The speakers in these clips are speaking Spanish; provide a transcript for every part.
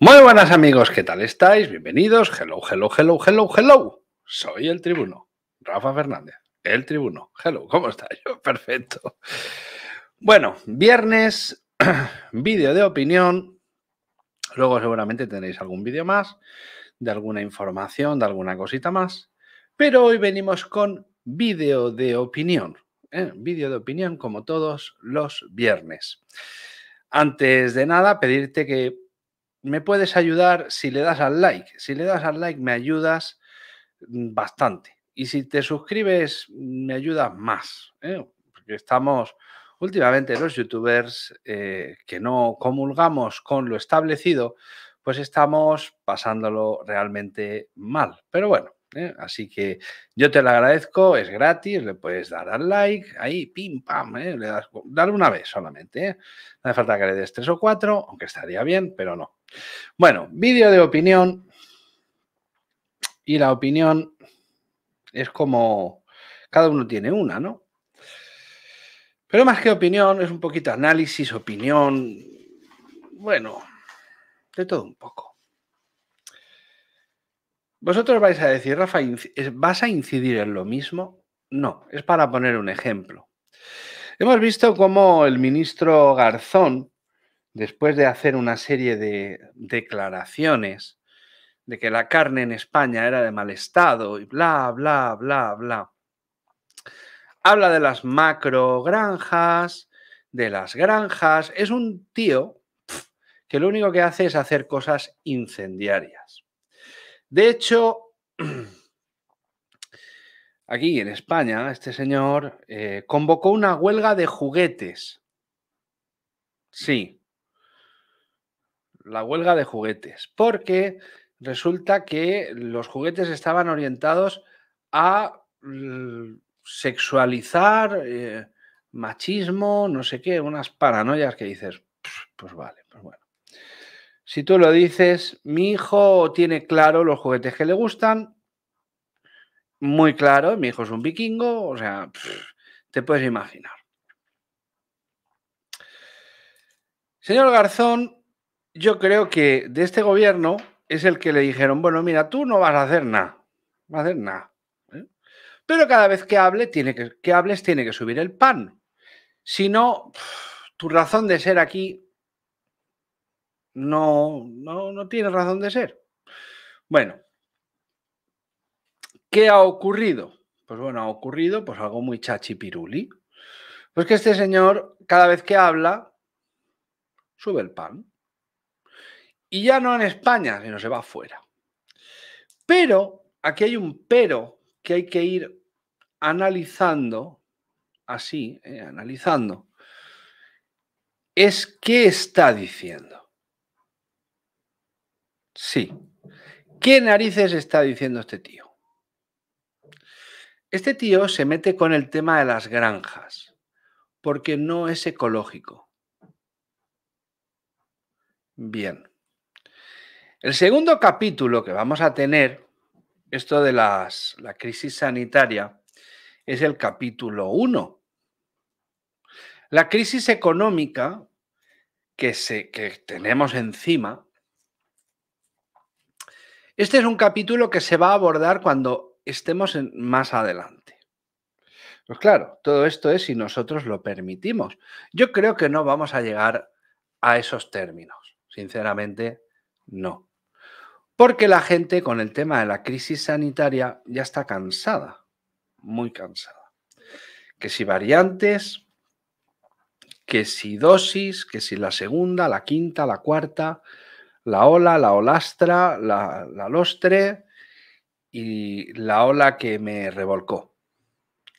Muy buenas amigos, ¿qué tal estáis? Bienvenidos. Hello, hello, hello, hello, hello. Soy el tribuno, Rafa Fernández, el tribuno. Hello, ¿cómo está? Yo, perfecto. Bueno, viernes, vídeo de opinión. Luego seguramente tenéis algún vídeo más, de alguna información, de alguna cosita más. Pero hoy venimos con vídeo de opinión. ¿eh? Vídeo de opinión como todos los viernes. Antes de nada, pedirte que me puedes ayudar si le das al like. Si le das al like me ayudas mm, bastante. Y si te suscribes me ayudas más. ¿eh? Porque estamos últimamente los youtubers eh, que no comulgamos con lo establecido, pues estamos pasándolo realmente mal. Pero bueno, ¿eh? así que yo te lo agradezco, es gratis, le puedes dar al like, ahí, pim, pam, le das, dar una vez solamente. No hace falta que le des tres o cuatro, aunque estaría bien, pero no. Bueno, vídeo de opinión. Y la opinión es como cada uno tiene una, ¿no? Pero más que opinión, es un poquito análisis, opinión, bueno, de todo un poco. Vosotros vais a decir, Rafa, ¿vas a incidir en lo mismo? No, es para poner un ejemplo. Hemos visto cómo el ministro Garzón después de hacer una serie de declaraciones de que la carne en España era de mal estado y bla, bla, bla, bla. Habla de las macrogranjas, de las granjas. Es un tío que lo único que hace es hacer cosas incendiarias. De hecho, aquí en España, este señor eh, convocó una huelga de juguetes. Sí, la huelga de juguetes, porque resulta que los juguetes estaban orientados a mm, sexualizar, eh, machismo, no sé qué, unas paranoias que dices, pues vale, pues bueno. Si tú lo dices, mi hijo tiene claro los juguetes que le gustan, muy claro, mi hijo es un vikingo, o sea, te puedes imaginar. Señor Garzón yo creo que de este gobierno es el que le dijeron, bueno, mira, tú no vas a hacer nada, vas a hacer nada. ¿eh? Pero cada vez que, hable, tiene que, hables tiene que subir el pan. Si no, tu razón de ser aquí no, no, tiene razón de ser. Bueno, ¿qué ha ocurrido? Pues bueno, ha ocurrido pues algo muy chachipiruli. Pues que este señor, cada vez que habla, sube el pan. Y ya no en España, sino se va afuera. Pero, aquí hay un pero que hay que ir analizando, así, eh, analizando, es qué está diciendo. Sí. ¿Qué narices está diciendo este tío? Este tío se mete con el tema de las granjas, porque no es ecológico. Bien. El segundo capítulo que vamos a tener, esto de la crisis sanitaria, es el capítulo 1. La crisis económica que, tenemos encima, este es un capítulo que se va a abordar cuando estemos más adelante. Pues claro, todo esto es si nosotros lo permitimos. Yo creo que no vamos a llegar a esos términos, sinceramente, no. Porque la gente con el tema de la crisis sanitaria ya está cansada, muy cansada. Que si variantes, que si dosis, que si la segunda, la quinta, la cuarta, la ola, la olastra, la, la y la ola que me revolcó.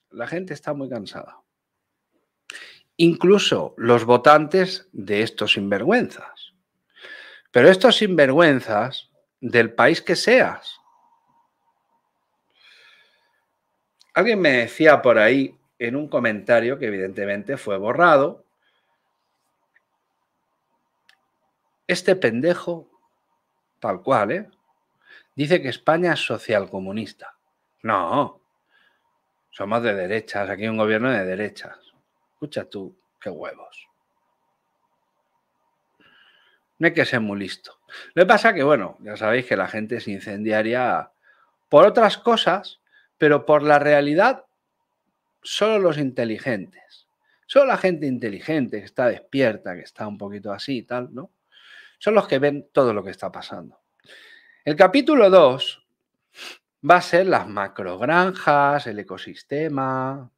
La gente está muy cansada. Incluso los votantes de estos sinvergüenzas. Pero estos sinvergüenzas del país que seas. Alguien me decía por ahí en un comentario que evidentemente fue borrado, este pendejo, tal cual, ¿eh? dice que España es socialcomunista. No, somos de derechas, aquí hay un gobierno de derechas. Escucha tú, qué huevos. No hay que ser muy listo. Lo que pasa que, bueno, ya sabéis que la gente se incendiaría por otras cosas, pero por la realidad, solo los inteligentes. Solo la gente inteligente, que está despierta, que está un poquito así y tal, ¿no? Son los que ven todo lo que está pasando. El capítulo 2 va a ser las macrogranjas, el ecosistema.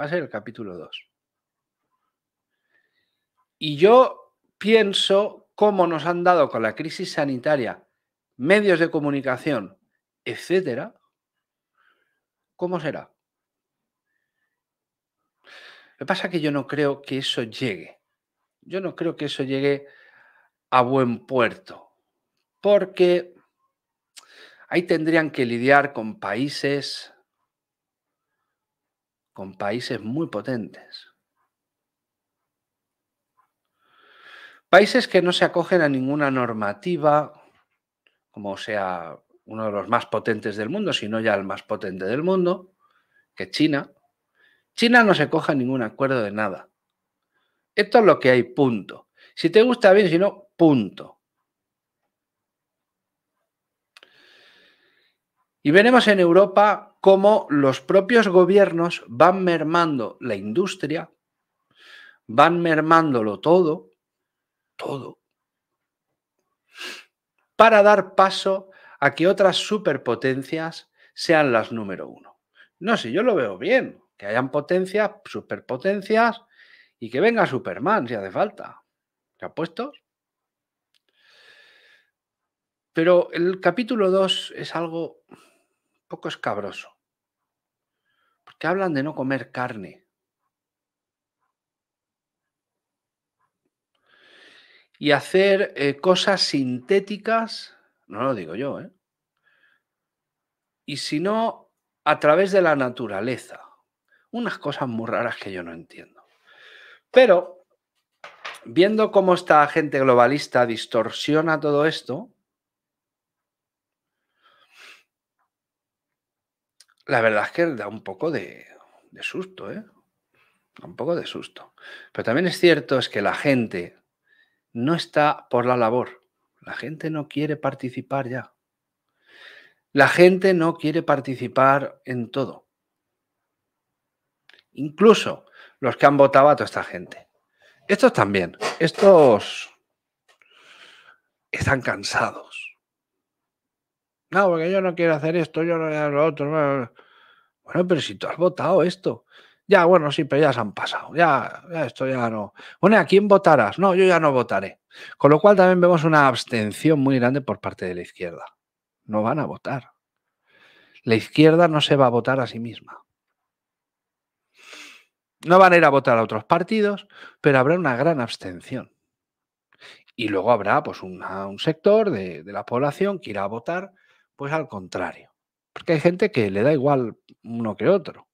Va a ser el capítulo 2. Y yo pienso cómo nos han dado con la crisis sanitaria, medios de comunicación, etcétera, ¿cómo será? Lo que pasa es que yo no creo que eso llegue. Yo no creo que eso llegue a buen puerto, porque ahí tendrían que lidiar con países, con países muy potentes Países que no se acogen a ninguna normativa, como sea uno de los más potentes del mundo, si no ya el más potente del mundo, que China. China no se coja ningún acuerdo de nada. Esto es lo que hay, punto. Si te gusta bien, si no, punto. Y veremos en Europa cómo los propios gobiernos van mermando la industria, van mermándolo todo todo para dar paso a que otras superpotencias sean las número uno. No sé, yo lo veo bien, que hayan potencias, superpotencias y que venga Superman si hace falta. ¿Te apuestos? Pero el capítulo 2 es algo un poco escabroso, porque hablan de no comer carne. y hacer eh, cosas sintéticas, no lo digo yo, ¿eh? y si no, a través de la naturaleza. Unas cosas muy raras que yo no entiendo. Pero, viendo cómo esta gente globalista distorsiona todo esto, la verdad es que da un poco de, de susto, ¿eh? un poco de susto. Pero también es cierto es que la gente no está por la labor. La gente no quiere participar ya. La gente no quiere participar en todo. Incluso los que han votado a toda esta gente. Estos también. Estos están cansados. No, porque yo no quiero hacer esto, yo no quiero lo otro. Bueno, pero si tú has votado esto, ya, bueno, sí, pero ya se han pasado. Ya, ya esto ya no. Bueno, ¿a quién votarás? No, yo ya no votaré. Con lo cual también vemos una abstención muy grande por parte de la izquierda. No van a votar. La izquierda no se va a votar a sí misma. No van a ir a votar a otros partidos, pero habrá una gran abstención. Y luego habrá pues, un sector de, de la población que irá a votar pues al contrario. Porque hay gente que le da igual uno que otro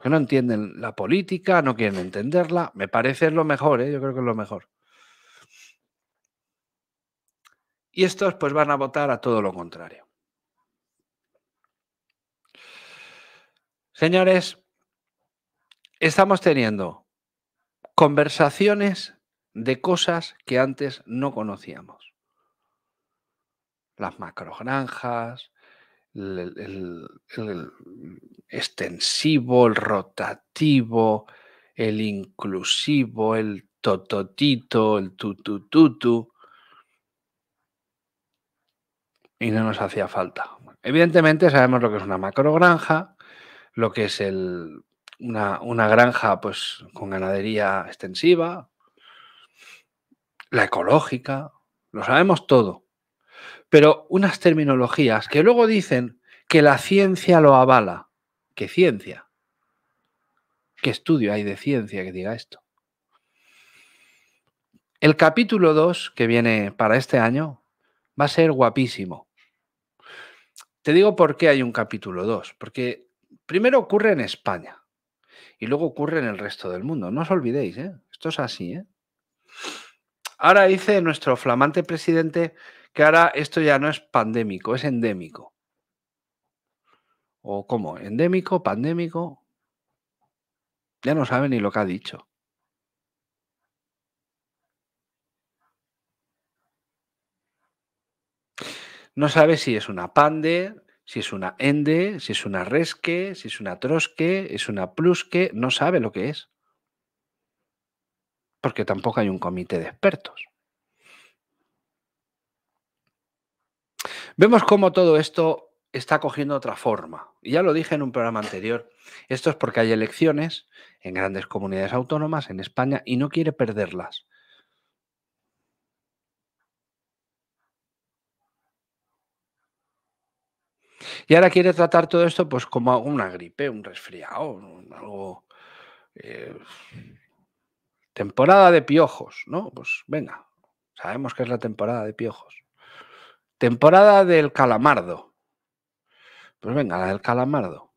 que no entienden la política, no quieren entenderla. Me parece lo mejor, ¿eh? yo creo que es lo mejor. Y estos pues van a votar a todo lo contrario. Señores, estamos teniendo conversaciones de cosas que antes no conocíamos. Las macrogranjas, el, extensivo, el rotativo, el inclusivo, el tototito, el tutututu. Y no nos hacía falta. Evidentemente sabemos lo que es una macrogranja, lo que es una, una, granja pues, con ganadería extensiva, la ecológica, lo sabemos todo pero unas terminologías que luego dicen que la ciencia lo avala. ¿Qué ciencia? ¿Qué estudio hay de ciencia que diga esto? El capítulo 2 que viene para este año va a ser guapísimo. Te digo por qué hay un capítulo 2, porque primero ocurre en España y luego ocurre en el resto del mundo. No os olvidéis, ¿eh? esto es así. ¿eh? Ahora dice nuestro flamante presidente que ahora esto ya no es pandémico, es endémico. ¿O cómo? ¿Endémico? ¿Pandémico? Ya no sabe ni lo que ha dicho. No sabe si es una pande, si es una ende, si es una resque, si es una trosque, es una plusque, no sabe lo que es. Porque tampoco hay un comité de expertos. Vemos cómo todo esto está cogiendo otra forma. Y ya lo dije en un programa anterior, esto es porque hay elecciones en grandes comunidades autónomas, en España, y no quiere perderlas. Y ahora quiere tratar todo esto pues como una gripe, un resfriado, algo... Eh, temporada de piojos, ¿no? Pues venga, sabemos que es la temporada de piojos. Temporada del calamardo. Pues venga, la del calamardo.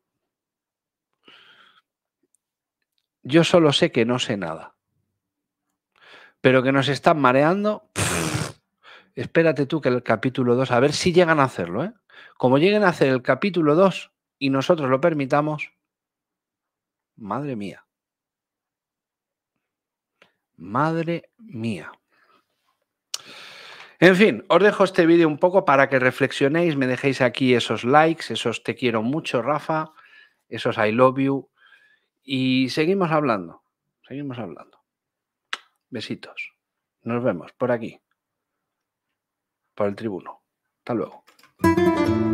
Yo solo sé que no sé nada. Pero que nos están mareando. espérate tú que el capítulo 2, a ver si llegan a hacerlo. ¿eh? Como lleguen a hacer el capítulo 2 y nosotros lo permitamos, madre mía. Madre mía. En fin, os dejo este vídeo un poco para que reflexionéis, me dejéis aquí esos likes, esos te quiero mucho, Rafa, esos I love you, y seguimos hablando, seguimos hablando. Besitos. Nos vemos por aquí, por el tribuno. Hasta luego.